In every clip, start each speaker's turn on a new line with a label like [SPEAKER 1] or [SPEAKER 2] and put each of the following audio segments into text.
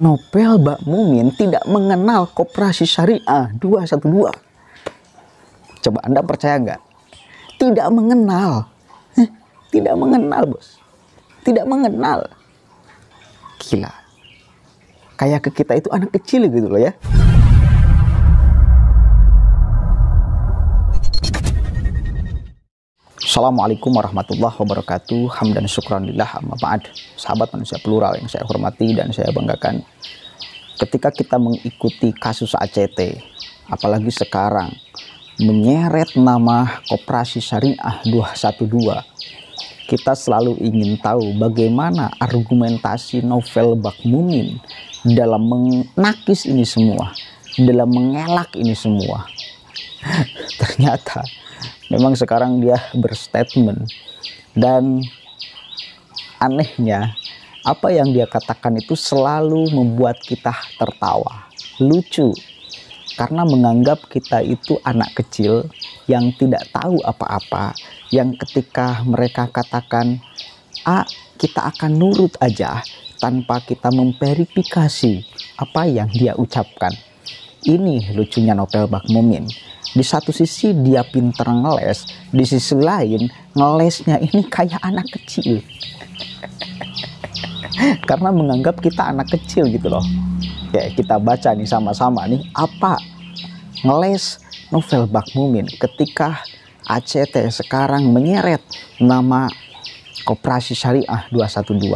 [SPEAKER 1] Nobel Mbak Mumin tidak mengenal koperasi syariah 212. Coba Anda percaya nggak? Tidak mengenal. Eh, tidak mengenal, Bos. Tidak mengenal. Gila. Kayak ke kita itu anak kecil gitu loh ya. Assalamualaikum warahmatullahi wabarakatuh. Hamdan syukran lillah amma ba'd. Sahabat manusia plural yang saya hormati dan saya banggakan. Ketika kita mengikuti kasus ACT, apalagi sekarang menyeret nama Koperasi Syariah 212, kita selalu ingin tahu bagaimana argumentasi novel Bakmunin dalam menakis ini semua, dalam mengelak ini semua. Ternyata memang sekarang dia berstatement dan anehnya apa yang dia katakan itu selalu membuat kita tertawa lucu karena menganggap kita itu anak kecil yang tidak tahu apa-apa yang ketika mereka katakan A kita akan nurut aja tanpa kita memverifikasi apa yang dia ucapkan ini lucunya novel Bak Mumin di satu sisi dia pinter ngeles, di sisi lain ngelesnya ini kayak anak kecil. Karena menganggap kita anak kecil gitu loh. Ya, kita baca nih sama-sama nih apa ngeles novel Bak Mumin ketika ACT sekarang menyeret nama Koperasi Syariah 212.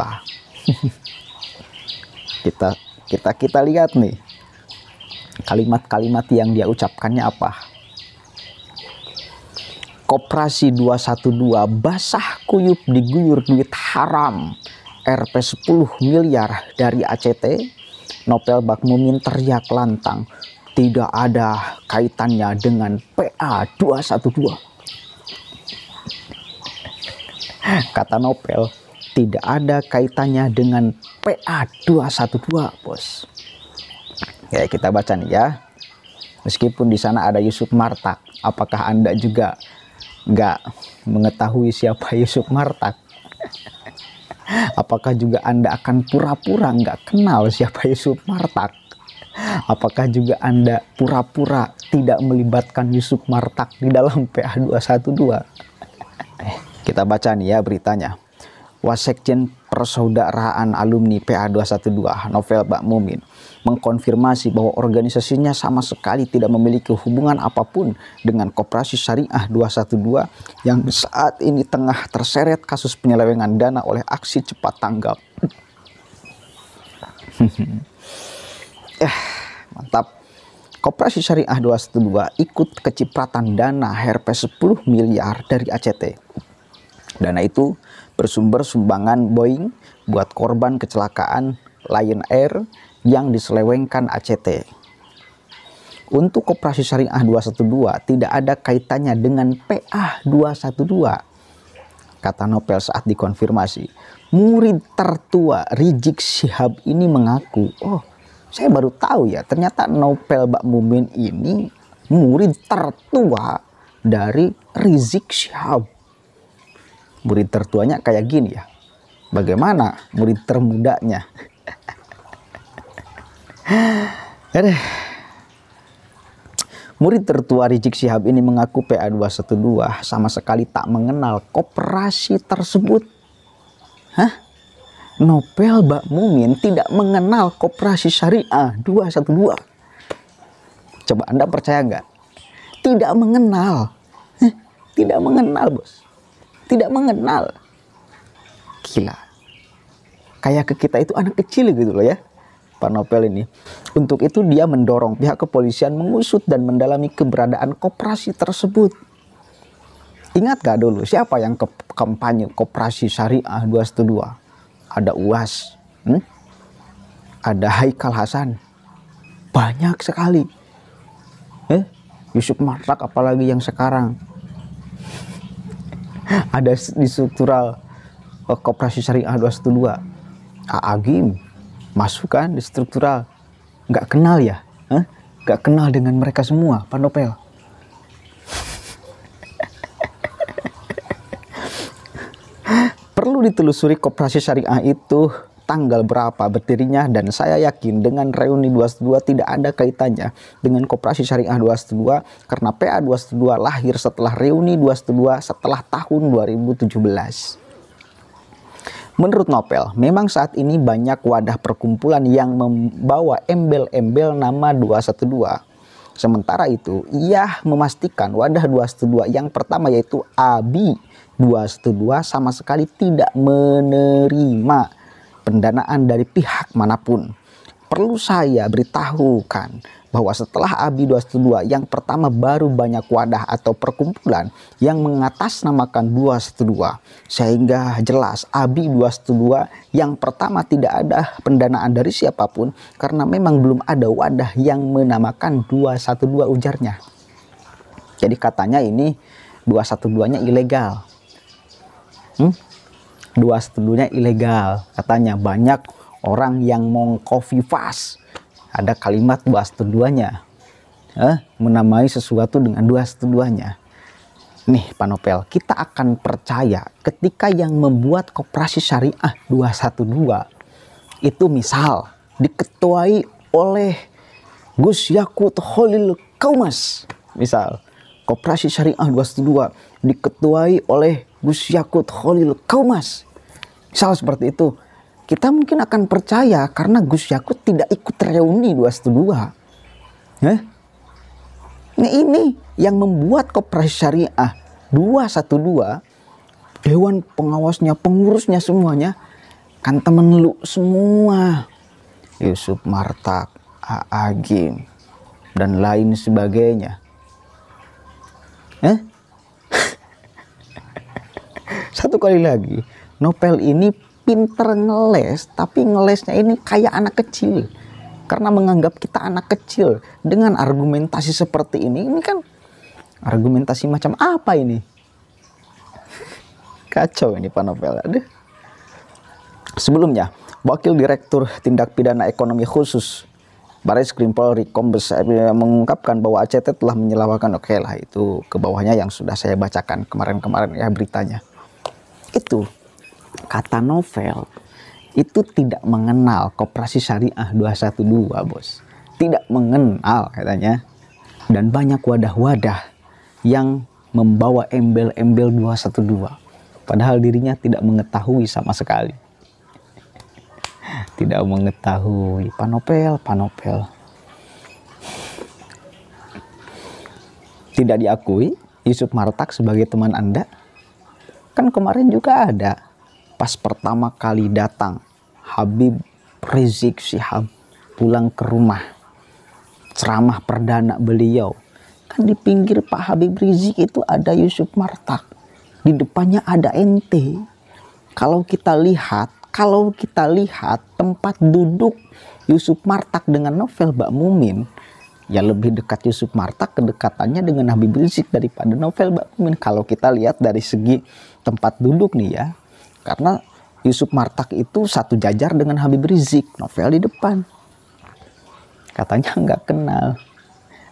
[SPEAKER 1] kita kita kita lihat nih kalimat-kalimat yang dia ucapkannya apa Koperasi 212 basah kuyup diguyur duit haram RP 10 miliar dari ACT Nopel Bakmumin teriak lantang tidak ada kaitannya dengan PA 212 kata Nopel tidak ada kaitannya dengan PA 212 bos ya kita baca nih ya meskipun di sana ada Yusuf Marta apakah anda juga nggak mengetahui siapa Yusuf Martak? Apakah juga Anda akan pura-pura nggak kenal siapa Yusuf Martak? Apakah juga Anda pura-pura tidak melibatkan Yusuf Martak di dalam PA212? Eh, kita baca nih ya beritanya. Wasekjen Persaudaraan Alumni PA212 Novel Bak Mumin mengkonfirmasi bahwa organisasinya sama sekali tidak memiliki hubungan apapun dengan Koperasi Syariah 212 yang saat ini tengah terseret kasus penyelewengan dana oleh aksi cepat tanggap. eh, mantap. Koperasi Syariah 212 ikut kecipratan dana herpes 10 miliar dari ACT. Dana itu bersumber sumbangan Boeing buat korban kecelakaan Lion Air yang diselewengkan ACT. Untuk koperasi syariah 212 tidak ada kaitannya dengan PA 212 kata Nopel saat dikonfirmasi. Murid tertua Rizik Syihab ini mengaku, oh saya baru tahu ya ternyata Nopel Mbak Mumin ini murid tertua dari Rizik Syihab. Murid tertuanya kayak gini ya. Bagaimana murid termudanya? Aduh. Murid tertua Rizik Syihab ini mengaku PA212 sama sekali tak mengenal koperasi tersebut. Hah? Nobel Mbak Mumin tidak mengenal koperasi syariah 212. Coba Anda percaya nggak? Tidak mengenal. Hah? Tidak mengenal, Bos. Tidak mengenal. Gila. Kayak ke kita itu anak kecil gitu loh ya. Pak Novel ini. Untuk itu dia mendorong pihak kepolisian mengusut dan mendalami keberadaan koperasi tersebut. Ingat gak dulu siapa yang ke kampanye koperasi syariah 212? Ada UAS, hmm? ada Haikal Hasan. Banyak sekali. Eh? Yusuf Martak apalagi yang sekarang. ada di struktural eh, koperasi syariah 212. Aagim, Masukan di struktural nggak kenal ya nggak kenal dengan mereka semua panopel perlu ditelusuri koperasi syariah itu tanggal berapa berdirinya dan saya yakin dengan reuni 212 tidak ada kaitannya dengan koperasi syariah 212 karena PA 212 lahir setelah reuni 212 setelah tahun 2017. Menurut Nopel, memang saat ini banyak wadah perkumpulan yang membawa embel-embel nama 212. Sementara itu, ia memastikan wadah 212 yang pertama yaitu ABI 212 sama sekali tidak menerima pendanaan dari pihak manapun. Perlu saya beritahukan bahwa setelah ABI 212 yang pertama baru banyak wadah atau perkumpulan yang mengatasnamakan 212 sehingga jelas ABI 212 yang pertama tidak ada pendanaan dari siapapun karena memang belum ada wadah yang menamakan 212 ujarnya. Jadi katanya ini 212-nya ilegal. Hmm? 212-nya ilegal katanya banyak orang yang mau mengkofifas ada kalimat dua setuduhannya eh, menamai sesuatu dengan dua setuduhannya nih panopel kita akan percaya ketika yang membuat koperasi syariah 212 itu misal diketuai oleh Gus Yakut Holil Kaumas misal koperasi syariah 212 diketuai oleh Gus Yakut Holil Kaumas misal seperti itu kita mungkin akan percaya karena Gus Yakut tidak ikut reuni 212. Eh? Nah ini yang membuat Koperasi Syariah 212, Dewan Pengawasnya, pengurusnya semuanya, kan temen lu semua. Yusuf Martak, Aagim, dan lain sebagainya. Eh? Satu kali lagi, novel ini pinter ngeles, tapi ngelesnya ini kayak anak kecil. Karena menganggap kita anak kecil dengan argumentasi seperti ini, ini kan argumentasi macam apa ini? Kacau ini Pak Novel. Aduh. Sebelumnya, Wakil Direktur Tindak Pidana Ekonomi Khusus Baris Krim Polri Kombes eh, mengungkapkan bahwa ACT telah menyelawakan oke okay lah itu ke bawahnya yang sudah saya bacakan kemarin-kemarin ya beritanya. Itu kata novel itu tidak mengenal koperasi syariah 212 bos tidak mengenal katanya dan banyak wadah-wadah yang membawa embel-embel 212 padahal dirinya tidak mengetahui sama sekali tidak mengetahui panopel panopel tidak diakui Yusuf Martak sebagai teman Anda kan kemarin juga ada pas pertama kali datang Habib Rizik Syihab pulang ke rumah ceramah perdana beliau kan di pinggir Pak Habib Rizik itu ada Yusuf Martak di depannya ada NT kalau kita lihat kalau kita lihat tempat duduk Yusuf Martak dengan novel Mbak Mumin ya lebih dekat Yusuf Martak kedekatannya dengan Habib Rizik daripada novel Mbak Mumin kalau kita lihat dari segi tempat duduk nih ya karena Yusuf Martak itu satu jajar dengan Habib Rizik. Novel di depan. Katanya nggak kenal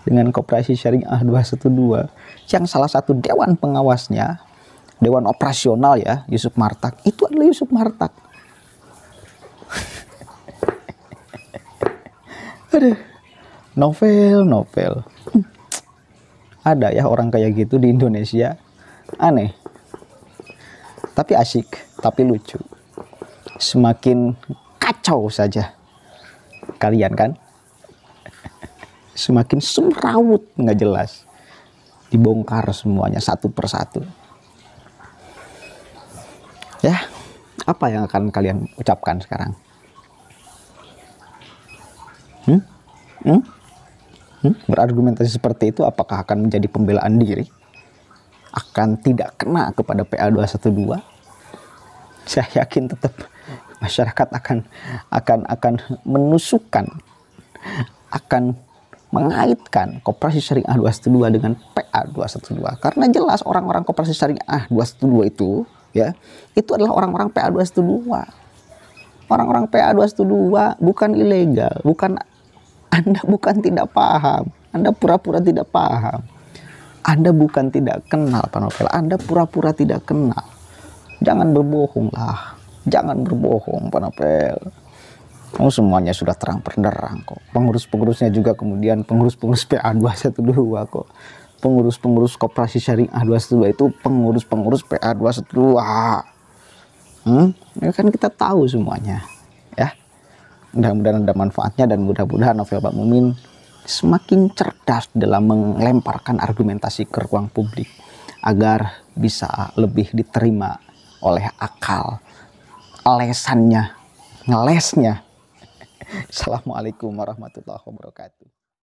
[SPEAKER 1] dengan Koperasi Syariah 212. Yang salah satu dewan pengawasnya, dewan operasional ya, Yusuf Martak. Itu adalah Yusuf Martak. Aduh, novel, novel. Hmm. Ada ya orang kayak gitu di Indonesia. Aneh. Tapi asik tapi lucu. Semakin kacau saja kalian kan. Semakin semrawut nggak jelas. Dibongkar semuanya satu persatu. Ya, apa yang akan kalian ucapkan sekarang? Hmm? Hmm? Hmm? Berargumentasi seperti itu apakah akan menjadi pembelaan diri? Akan tidak kena kepada PA 212? saya yakin tetap masyarakat akan akan akan menusukkan akan mengaitkan koperasi syariah 212 dengan PA 212 karena jelas orang-orang koperasi syariah 212 itu ya itu adalah orang-orang PA 212 orang-orang PA 212 bukan ilegal bukan Anda bukan tidak paham Anda pura-pura tidak paham Anda bukan tidak kenal panopel Anda pura-pura tidak kenal Jangan berbohong lah. Jangan berbohong, Panapel. Kamu oh, semuanya sudah terang benderang kok. Pengurus-pengurusnya juga kemudian pengurus-pengurus PA212 kok. Pengurus-pengurus Koperasi Sharing A212 itu pengurus-pengurus PA212. Hmm? Ya kan kita tahu semuanya. Ya. Mudah-mudahan ada manfaatnya dan mudah-mudahan novel Pak Mumin semakin cerdas dalam melemparkan argumentasi ke ruang publik agar bisa lebih diterima oleh akal lesannya ngelesnya Assalamualaikum warahmatullahi wabarakatuh